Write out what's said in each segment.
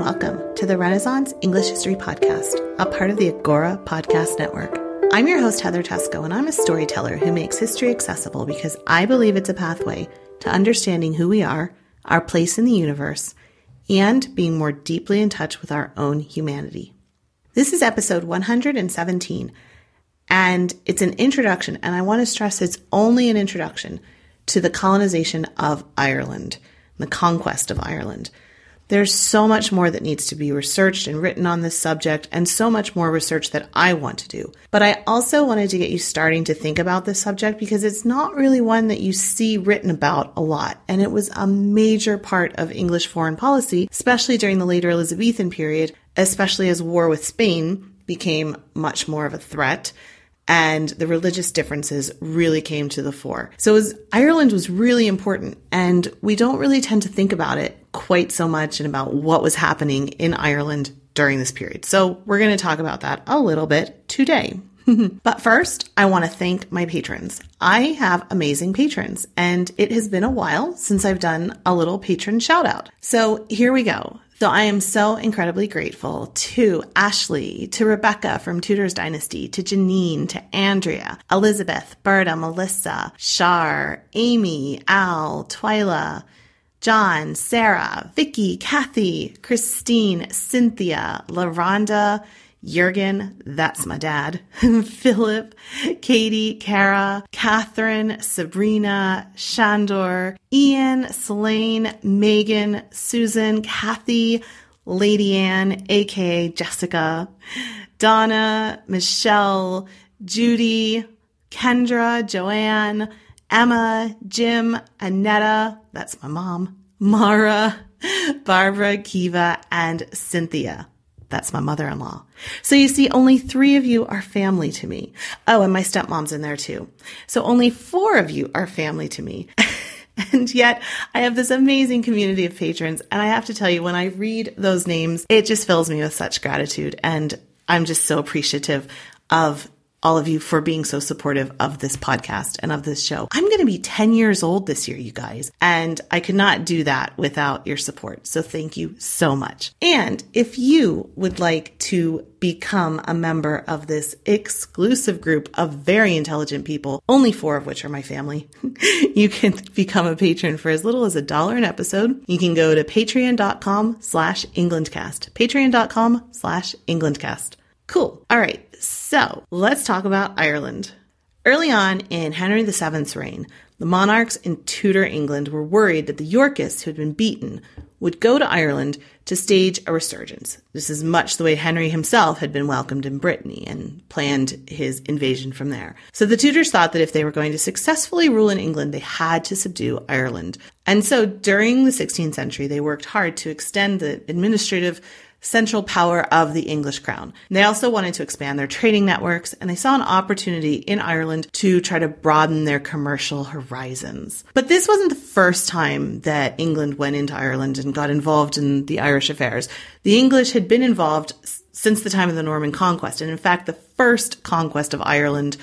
welcome to the Renaissance English History Podcast, a part of the Agora Podcast Network. I'm your host, Heather Tesco, and I'm a storyteller who makes history accessible because I believe it's a pathway to understanding who we are, our place in the universe, and being more deeply in touch with our own humanity. This is episode 117, and it's an introduction, and I want to stress it's only an introduction to the colonization of Ireland, the conquest of Ireland. There's so much more that needs to be researched and written on this subject, and so much more research that I want to do. But I also wanted to get you starting to think about this subject because it's not really one that you see written about a lot, and it was a major part of English foreign policy, especially during the later Elizabethan period, especially as war with Spain became much more of a threat and the religious differences really came to the fore. So was, Ireland was really important and we don't really tend to think about it quite so much and about what was happening in Ireland during this period. So we're going to talk about that a little bit today. but first, I want to thank my patrons. I have amazing patrons, and it has been a while since I've done a little patron shout out. So here we go. So I am so incredibly grateful to Ashley, to Rebecca from Tudor's Dynasty, to Janine, to Andrea, Elizabeth, Berta, Melissa, Shar, Amy, Al, Twyla, John, Sarah, Vicky, Kathy, Christine, Cynthia, LaRonda, Jurgen, that's my dad, Philip, Katie, Kara, Catherine, Sabrina, Shandor, Ian, Selene, Megan, Susan, Kathy, Lady Anne, aka Jessica, Donna, Michelle, Judy, Kendra, Joanne, Emma, Jim, Annetta, that's my mom, Mara, Barbara, Kiva, and Cynthia. That's my mother in law. So you see, only three of you are family to me. Oh, and my stepmom's in there too. So only four of you are family to me. and yet I have this amazing community of patrons. And I have to tell you, when I read those names, it just fills me with such gratitude. And I'm just so appreciative of all of you for being so supportive of this podcast and of this show. I'm going to be 10 years old this year, you guys, and I could not do that without your support. So thank you so much. And if you would like to become a member of this exclusive group of very intelligent people, only four of which are my family, you can become a patron for as little as a dollar an episode. You can go to patreon.com slash Englandcast, patreon.com slash Englandcast. Cool. All right. So let's talk about Ireland. Early on in Henry VII's reign, the monarchs in Tudor England were worried that the Yorkists, who had been beaten, would go to Ireland to stage a resurgence. This is much the way Henry himself had been welcomed in Brittany and planned his invasion from there. So the Tudors thought that if they were going to successfully rule in England, they had to subdue Ireland. And so during the 16th century, they worked hard to extend the administrative central power of the English crown. they also wanted to expand their trading networks and they saw an opportunity in Ireland to try to broaden their commercial horizons. But this wasn't the first time that England went into Ireland and got involved in the Irish affairs. The English had been involved since the time of the Norman conquest. And in fact, the first conquest of Ireland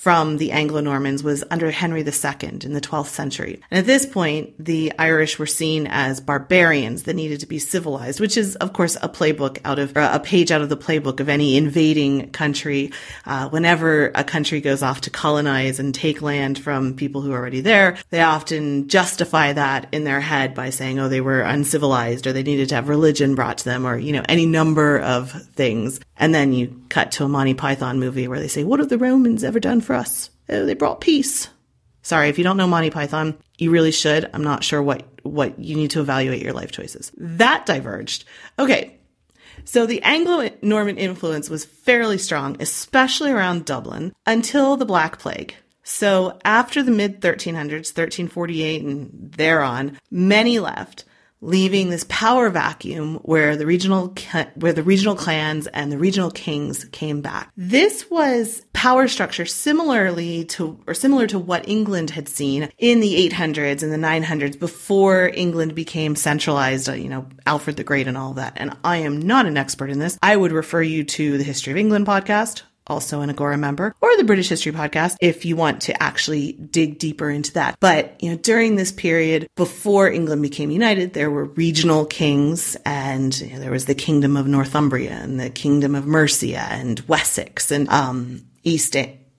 from the Anglo-Normans was under Henry II in the 12th century. And at this point, the Irish were seen as barbarians that needed to be civilized, which is, of course, a playbook out of, a page out of the playbook of any invading country. Uh, whenever a country goes off to colonize and take land from people who are already there, they often justify that in their head by saying, oh, they were uncivilized or they needed to have religion brought to them or, you know, any number of things and then you cut to a Monty Python movie where they say, What have the Romans ever done for us? Oh, they brought peace. Sorry, if you don't know Monty Python, you really should. I'm not sure what, what you need to evaluate your life choices. That diverged. Okay. So the Anglo-Norman influence was fairly strong, especially around Dublin until the Black Plague. So after the mid 1300s, 1348 and thereon, many left leaving this power vacuum where the regional where the regional clans and the regional kings came back. This was power structure similarly to or similar to what England had seen in the 800s and the 900s before England became centralized, uh, you know, Alfred the Great and all that. And I am not an expert in this. I would refer you to the History of England podcast also an Agora member, or the British History Podcast if you want to actually dig deeper into that. But, you know, during this period before England became united, there were regional kings and you know, there was the Kingdom of Northumbria and the Kingdom of Mercia and Wessex and, um, East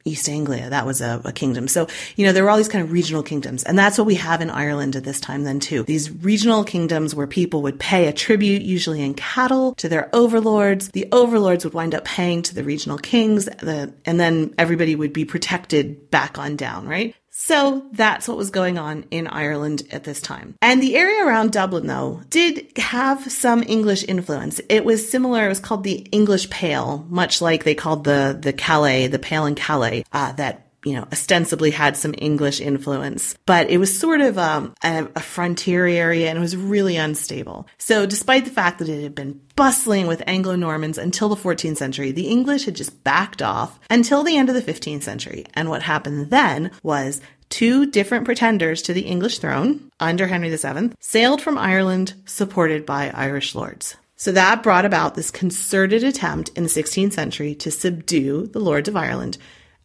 East Anglia. That was a, a, kingdom. So, you know, there were all these kind of regional kingdoms. And that's what we have in Ireland at this time then too. These regional kingdoms where people would pay a tribute, usually in cattle, to their overlords. The overlords would wind up paying to the regional kings, the, and then everybody would be protected back on down, right? So that's what was going on in Ireland at this time. And the area around Dublin, though, did have some English influence. It was similar. It was called the English Pale, much like they called the, the Calais, the Pale in Calais, uh, that you know, ostensibly had some English influence, but it was sort of um, a, a, frontier area and it was really unstable. So, despite the fact that it had been bustling with Anglo Normans until the 14th century, the English had just backed off until the end of the 15th century. And what happened then was two different pretenders to the English throne under Henry VII sailed from Ireland, supported by Irish lords. So that brought about this concerted attempt in the 16th century to subdue the lords of Ireland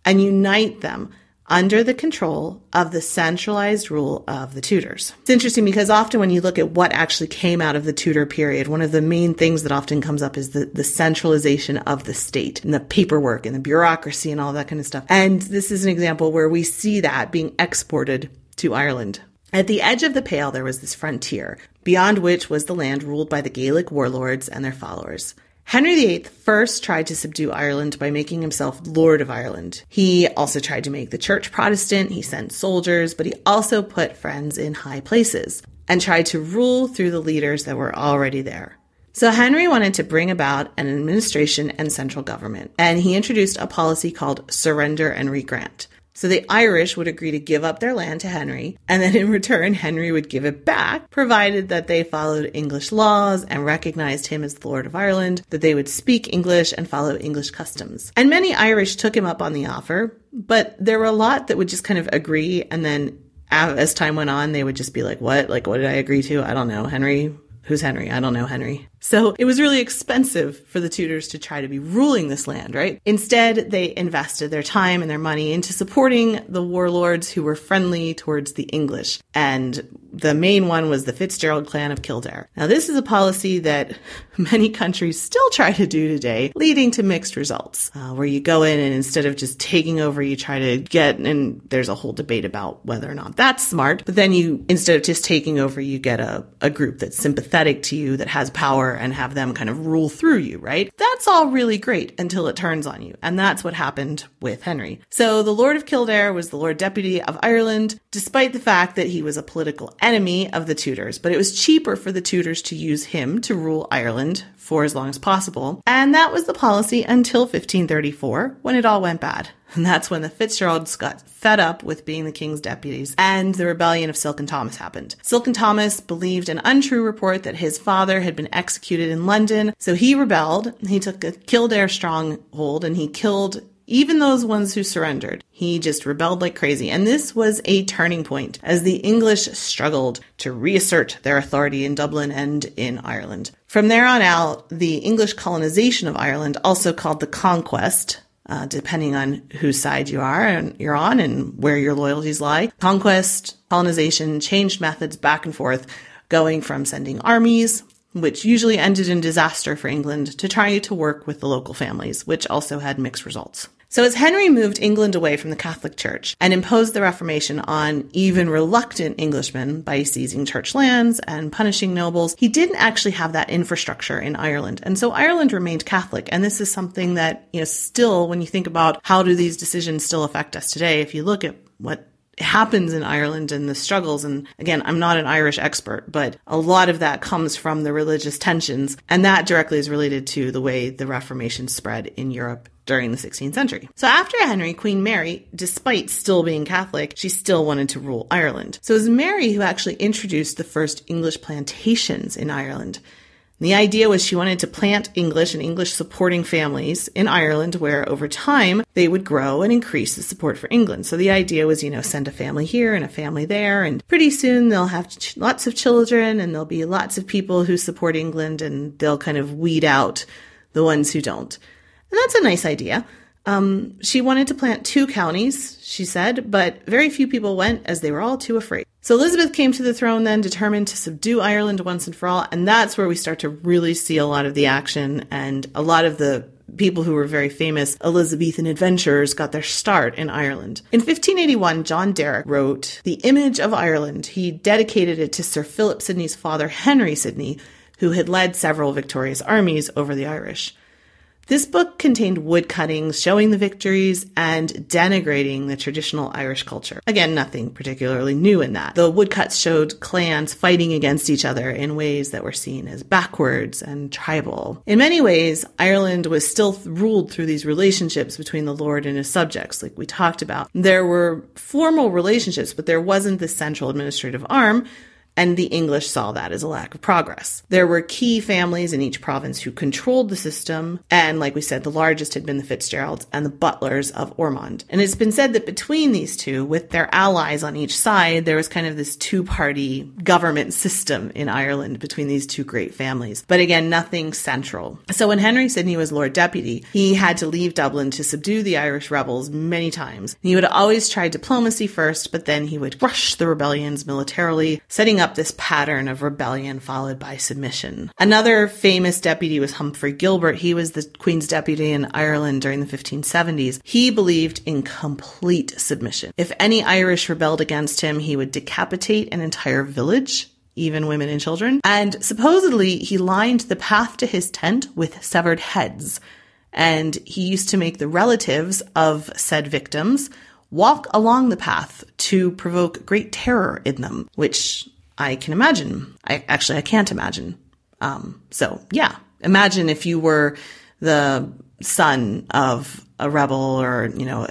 and unite them under the control of the centralized rule of the tutors. It's interesting because often when you look at what actually came out of the Tudor period, one of the main things that often comes up is the, the centralization of the state and the paperwork and the bureaucracy and all that kind of stuff. And this is an example where we see that being exported to Ireland. At the edge of the Pale, there was this frontier, beyond which was the land ruled by the Gaelic warlords and their followers. Henry VIII first tried to subdue Ireland by making himself Lord of Ireland. He also tried to make the church Protestant, he sent soldiers, but he also put friends in high places and tried to rule through the leaders that were already there. So Henry wanted to bring about an administration and central government, and he introduced a policy called surrender and regrant. So the Irish would agree to give up their land to Henry, and then in return, Henry would give it back, provided that they followed English laws and recognized him as the Lord of Ireland, that they would speak English and follow English customs. And many Irish took him up on the offer, but there were a lot that would just kind of agree, and then as time went on, they would just be like, What? Like, what did I agree to? I don't know, Henry. Who's Henry? I don't know Henry. So it was really expensive for the Tudors to try to be ruling this land, right? Instead, they invested their time and their money into supporting the warlords who were friendly towards the English. And the main one was the Fitzgerald clan of Kildare. Now, this is a policy that many countries still try to do today, leading to mixed results, uh, where you go in and instead of just taking over, you try to get, and there's a whole debate about whether or not that's smart, but then you, instead of just taking over, you get a, a group that's sympathetic to you, that has power and have them kind of rule through you, right? That's all really great until it turns on you. And that's what happened with Henry. So the Lord of Kildare was the Lord Deputy of Ireland, despite the fact that he was a political enemy of the Tudors, but it was cheaper for the Tudors to use him to rule Ireland for as long as possible. And that was the policy until 1534 when it all went bad. And that's when the Fitzgeralds got fed up with being the king's deputies, and the rebellion of Silken Thomas happened. Silken Thomas believed an untrue report that his father had been executed in London, so he rebelled. He took a Kildare stronghold and he killed even those ones who surrendered. He just rebelled like crazy. And this was a turning point as the English struggled to reassert their authority in Dublin and in Ireland. From there on out, the English colonization of Ireland, also called the conquest, uh, depending on whose side you are and you're on and where your loyalties lie, conquest, colonization, changed methods back and forth, going from sending armies which usually ended in disaster for England, to try to work with the local families, which also had mixed results. So as Henry moved England away from the Catholic Church and imposed the Reformation on even reluctant Englishmen by seizing church lands and punishing nobles, he didn't actually have that infrastructure in Ireland. And so Ireland remained Catholic. And this is something that, you know, still when you think about how do these decisions still affect us today, if you look at what happens in Ireland and the struggles. And again, I'm not an Irish expert, but a lot of that comes from the religious tensions. And that directly is related to the way the Reformation spread in Europe during the 16th century. So after Henry, Queen Mary, despite still being Catholic, she still wanted to rule Ireland. So it was Mary who actually introduced the first English plantations in Ireland. The idea was she wanted to plant English and English supporting families in Ireland, where over time they would grow and increase the support for England. So the idea was, you know, send a family here and a family there, and pretty soon they'll have ch- lots of children and there'll be lots of people who support England and they'll kind of weed out the ones who don't. And that's a nice idea. Um, she wanted to plant two counties, she said, but very few people went as they were all too afraid. So Elizabeth came to the throne then, determined to subdue Ireland once and for all. And that's where we start to really see a lot of the action and a lot of the people who were very famous Elizabethan adventurers got their start in Ireland. In 1581, John Derrick wrote The Image of Ireland. He dedicated it to Sir Philip Sidney's father, Henry Sidney, who had led several victorious armies over the Irish. This book contained wood cuttings showing the victories and denigrating the traditional Irish culture. Again, nothing particularly new in that. The woodcuts showed clans fighting against each other in ways that were seen as backwards and tribal. In many ways, Ireland was still ruled through these relationships between the lord and his subjects, like we talked about. There were formal relationships, but there wasn't the central administrative arm and the English saw that as a lack of progress. There were key families in each province who controlled the system, and like we said, the largest had been the Fitzgeralds and the Butlers of Ormond. And it's been said that between these two, with their allies on each side, there was kind of this two party government system in Ireland between these two great families. But again, nothing central. So when Henry Sidney was Lord Deputy, he had to leave Dublin to subdue the Irish rebels many times. He would always try diplomacy first, but then he would crush the rebellions militarily, setting up up this pattern of rebellion followed by submission. Another famous deputy was Humphrey Gilbert. He was the Queen's deputy in Ireland during the 1570s. He believed in complete submission. If any Irish rebelled against him, he would decapitate an entire village even women and children. And supposedly, he lined the path to his tent with severed heads. And he used to make the relatives of said victims walk along the path to provoke great terror in them, which I can imagine. I actually I can't imagine. Um, so yeah, imagine if you were the son of a rebel or, you know,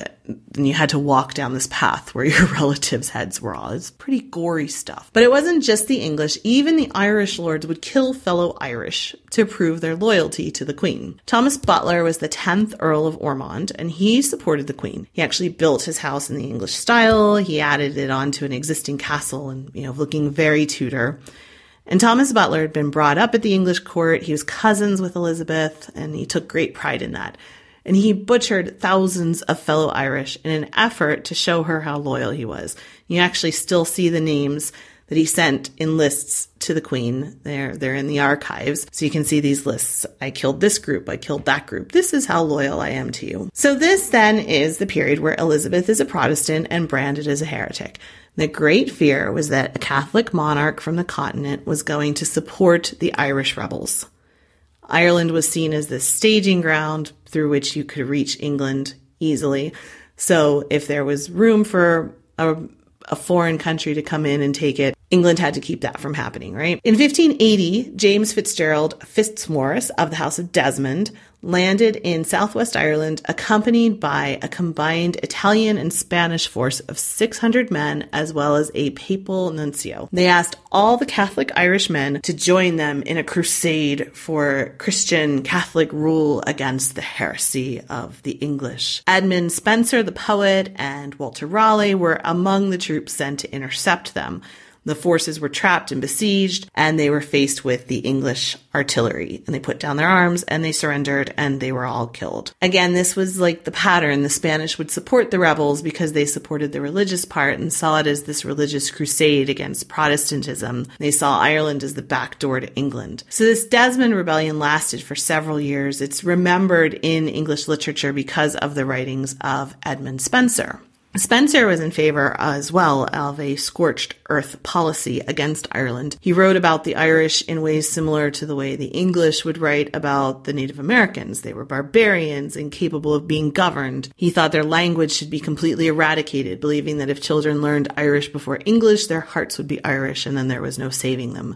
and you had to walk down this path where your relatives' heads were all. It's pretty gory stuff. But it wasn't just the English, even the Irish lords would kill fellow Irish to prove their loyalty to the Queen. Thomas Butler was the 10th Earl of Ormond, and he supported the Queen. He actually built his house in the English style, he added it onto an existing castle and, you know, looking very Tudor. And Thomas Butler had been brought up at the English court. He was cousins with Elizabeth, and he took great pride in that. And he butchered thousands of fellow Irish in an effort to show her how loyal he was. You actually still see the names that he sent in lists to the queen. They're, they're in the archives. So you can see these lists. I killed this group. I killed that group. This is how loyal I am to you. So this then is the period where Elizabeth is a Protestant and branded as a heretic. The great fear was that a Catholic monarch from the continent was going to support the Irish rebels. Ireland was seen as the staging ground through which you could reach England easily. So if there was room for a, a, foreign country to come in and take it, England had to keep that from happening, right? In 1580, James Fitzgerald Fitzmaurice of the House of Desmond landed in southwest Ireland accompanied by a combined Italian and Spanish force of 600 men as well as a papal nuncio. They asked all the Catholic Irish men to join them in a crusade for Christian Catholic rule against the heresy of the English. Edmund Spenser, the poet, and Walter Raleigh were among the troops sent to intercept them. The forces were trapped and besieged, and they were faced with the English artillery. And they put down their arms and they surrendered and they were all killed. Again, this was like the pattern. The Spanish would support the rebels because they supported the religious part and saw it as this religious crusade against Protestantism. They saw Ireland as the back door to England. So this Desmond Rebellion lasted for several years. It's remembered in English literature because of the writings of Edmund Spenser. Spencer was in favor as well of a scorched earth policy against Ireland. He wrote about the Irish in ways similar to the way the English would write about the Native Americans. They were barbarians, incapable of being governed. He thought their language should be completely eradicated, believing that if children learned Irish before English, their hearts would be Irish and then there was no saving them.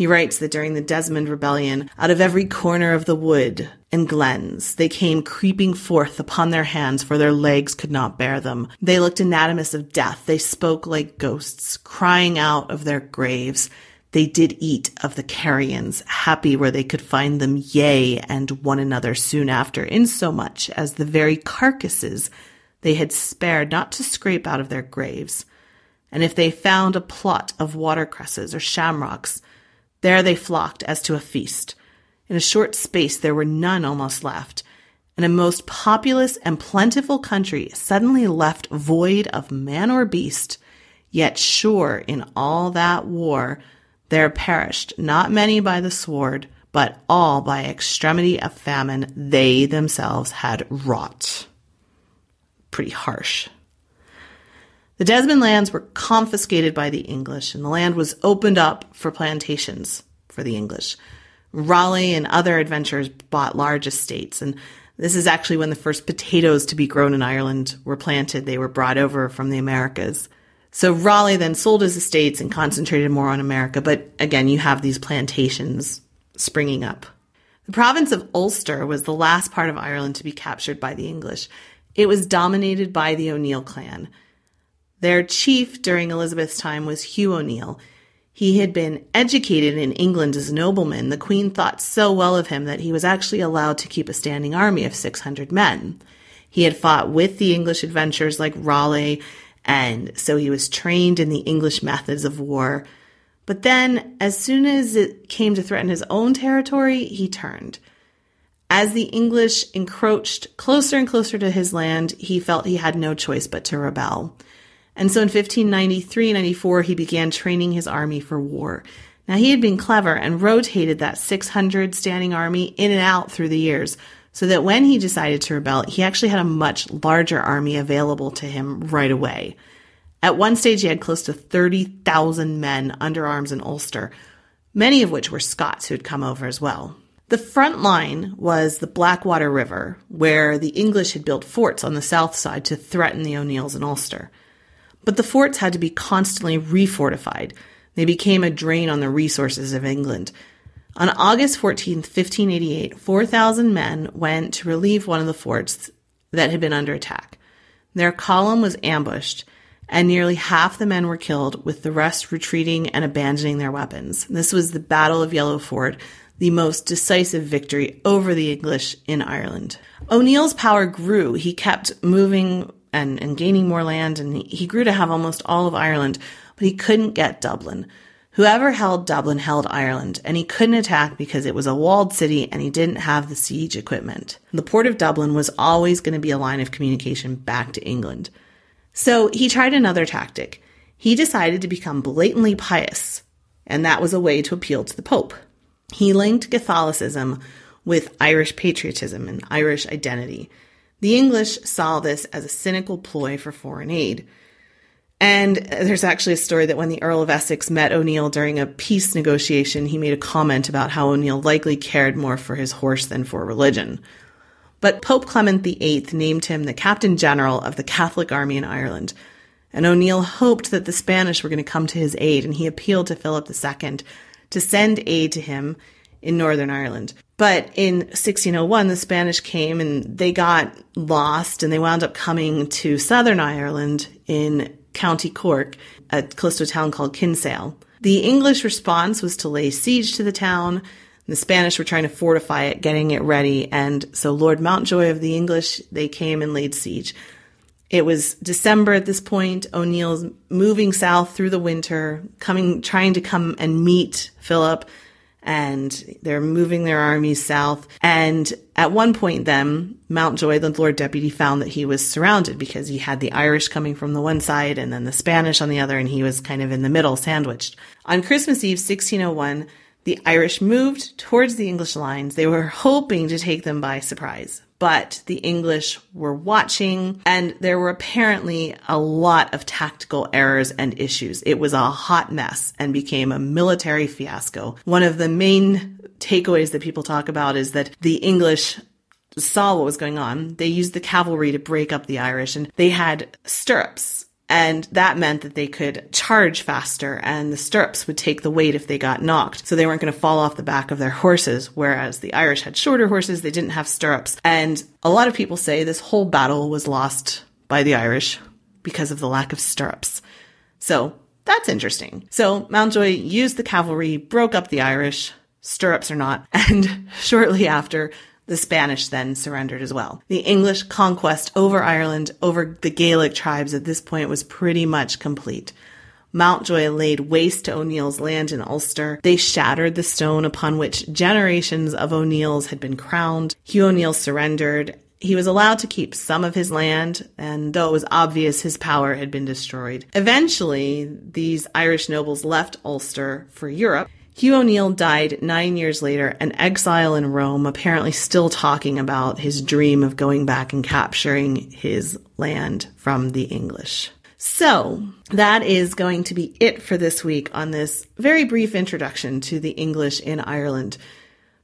He writes that during the Desmond Rebellion, out of every corner of the wood and glens, they came creeping forth upon their hands, for their legs could not bear them. They looked anatomists of death. They spoke like ghosts, crying out of their graves. They did eat of the carrions, happy where they could find them, yea, and one another soon after, insomuch as the very carcasses they had spared not to scrape out of their graves. And if they found a plot of watercresses or shamrocks, there they flocked as to a feast. In a short space there were none almost left, and a most populous and plentiful country suddenly left void of man or beast. Yet sure in all that war there perished not many by the sword, but all by extremity of famine they themselves had wrought. Pretty harsh. The Desmond lands were confiscated by the English, and the land was opened up for plantations for the English. Raleigh and other adventurers bought large estates, and this is actually when the first potatoes to be grown in Ireland were planted. They were brought over from the Americas. So Raleigh then sold his estates and concentrated more on America, but again, you have these plantations springing up. The province of Ulster was the last part of Ireland to be captured by the English. It was dominated by the O'Neill clan. Their chief during Elizabeth's time was Hugh O'Neill. He had been educated in England as a nobleman. The Queen thought so well of him that he was actually allowed to keep a standing army of 600 men. He had fought with the English adventurers like Raleigh, and so he was trained in the English methods of war. But then, as soon as it came to threaten his own territory, he turned. As the English encroached closer and closer to his land, he felt he had no choice but to rebel. And so in 1593 94, he began training his army for war. Now, he had been clever and rotated that 600 standing army in and out through the years so that when he decided to rebel, he actually had a much larger army available to him right away. At one stage, he had close to 30,000 men under arms in Ulster, many of which were Scots who had come over as well. The front line was the Blackwater River, where the English had built forts on the south side to threaten the O'Neills in Ulster. But the forts had to be constantly refortified. They became a drain on the resources of England. On August 14, 1588, 4,000 men went to relieve one of the forts that had been under attack. Their column was ambushed, and nearly half the men were killed, with the rest retreating and abandoning their weapons. This was the Battle of Yellow Ford, the most decisive victory over the English in Ireland. O'Neill's power grew. He kept moving and, and gaining more land. And he grew to have almost all of Ireland, but he couldn't get Dublin. Whoever held Dublin held Ireland, and he couldn't attack because it was a walled city and he didn't have the siege equipment. The port of Dublin was always going to be a line of communication back to England. So he tried another tactic. He decided to become blatantly pious, and that was a way to appeal to the Pope. He linked Catholicism with Irish patriotism and Irish identity. The English saw this as a cynical ploy for foreign aid. And there's actually a story that when the Earl of Essex met O'Neill during a peace negotiation, he made a comment about how O'Neill likely cared more for his horse than for religion. But Pope Clement VIII named him the Captain General of the Catholic Army in Ireland. And O'Neill hoped that the Spanish were going to come to his aid, and he appealed to Philip II to send aid to him in Northern Ireland. But in 1601, the Spanish came and they got lost and they wound up coming to Southern Ireland in County Cork, at close to a town called Kinsale. The English response was to lay siege to the town. The Spanish were trying to fortify it, getting it ready. And so Lord Mountjoy of the English, they came and laid siege. It was December at this point. O'Neill's moving south through the winter, coming, trying to come and meet Philip and they're moving their armies south. And at one point, then Mountjoy, the Lord Deputy, found that he was surrounded because he had the Irish coming from the one side and then the Spanish on the other, and he was kind of in the middle, sandwiched. On Christmas Eve, 1601, the Irish moved towards the English lines. They were hoping to take them by surprise but the English were watching and there were apparently a lot of tactical errors and issues. It was a hot mess and became a military fiasco. One of the main takeaways that people talk about is that the English saw what was going on. They used the cavalry to break up the Irish and they had stirrups and that meant that they could charge faster and the stirrups would take the weight if they got knocked. So they weren't going to fall off the back of their horses. Whereas the Irish had shorter horses, they didn't have stirrups. And a lot of people say this whole battle was lost by the Irish because of the lack of stirrups. So that's interesting. So Mountjoy used the cavalry, broke up the Irish, stirrups or not, and shortly after, the Spanish then surrendered as well. The English conquest over Ireland, over the Gaelic tribes at this point was pretty much complete. Mountjoy laid waste to O'Neill's land in Ulster. They shattered the stone upon which generations of O'Neills had been crowned. Hugh O'Neill surrendered. He was allowed to keep some of his land, and though it was obvious his power had been destroyed, eventually these Irish nobles left Ulster for Europe. Hugh O'Neill died nine years later, an exile in Rome, apparently still talking about his dream of going back and capturing his land from the English. So, that is going to be it for this week on this very brief introduction to the English in Ireland.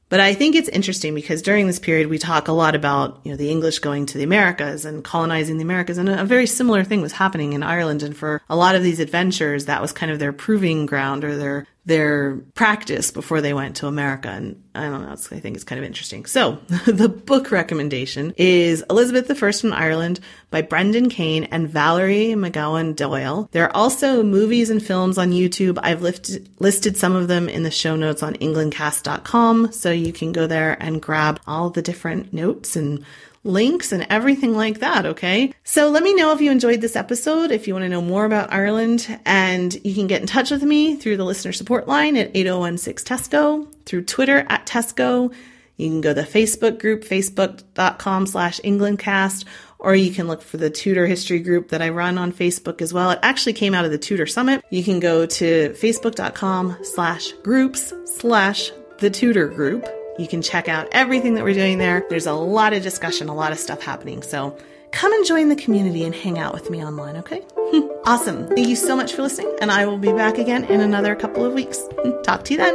But I think it's interesting because during this period we talk a lot about, you know, the English going to the Americas and colonizing the Americas and a very similar thing was happening in Ireland and for a lot of these adventures that was kind of their proving ground or their their practice before they went to America. And I don't know, I think it's kind of interesting. So the book recommendation is Elizabeth I from Ireland by Brendan Kane and Valerie McGowan Doyle. There are also movies and films on YouTube. I've listed some of them in the show notes on englandcast.com. So you can go there and grab all the different notes and links and everything like that. Okay. So let me know if you enjoyed this episode. If you want to know more about Ireland and you can get in touch with me through the listener support line at 8016 Tesco, through Twitter at Tesco. You can go to the Facebook group, facebook.com slash Englandcast, or you can look for the Tudor history group that I run on Facebook as well. It actually came out of the Tudor Summit. You can go to facebook.com slash groups slash the Tudor group. You can check out everything that we're doing there. There's a lot of discussion, a lot of stuff happening. So come and join the community and hang out with me online, okay? awesome. Thank you so much for listening, and I will be back again in another couple of weeks. Talk to you then.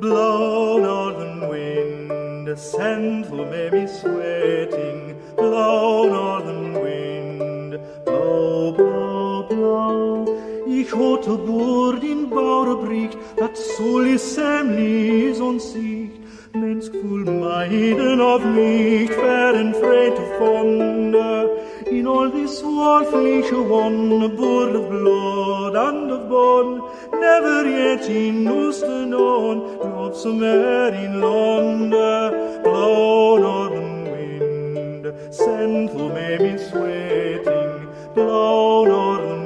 Blow, northern wind, a sandful may be sweating. Blow, northern wind, blow, blow, blow. Ich hatte bord in bouwrebriek, dat solie sem lies onzicht. Mens cool meiden of nicht, fern to vonde. In all this worldliche one, board of blood and of bone, never yet in Oosten on, drops somewhere in London, blow northern wind, send for me sweating, blow northern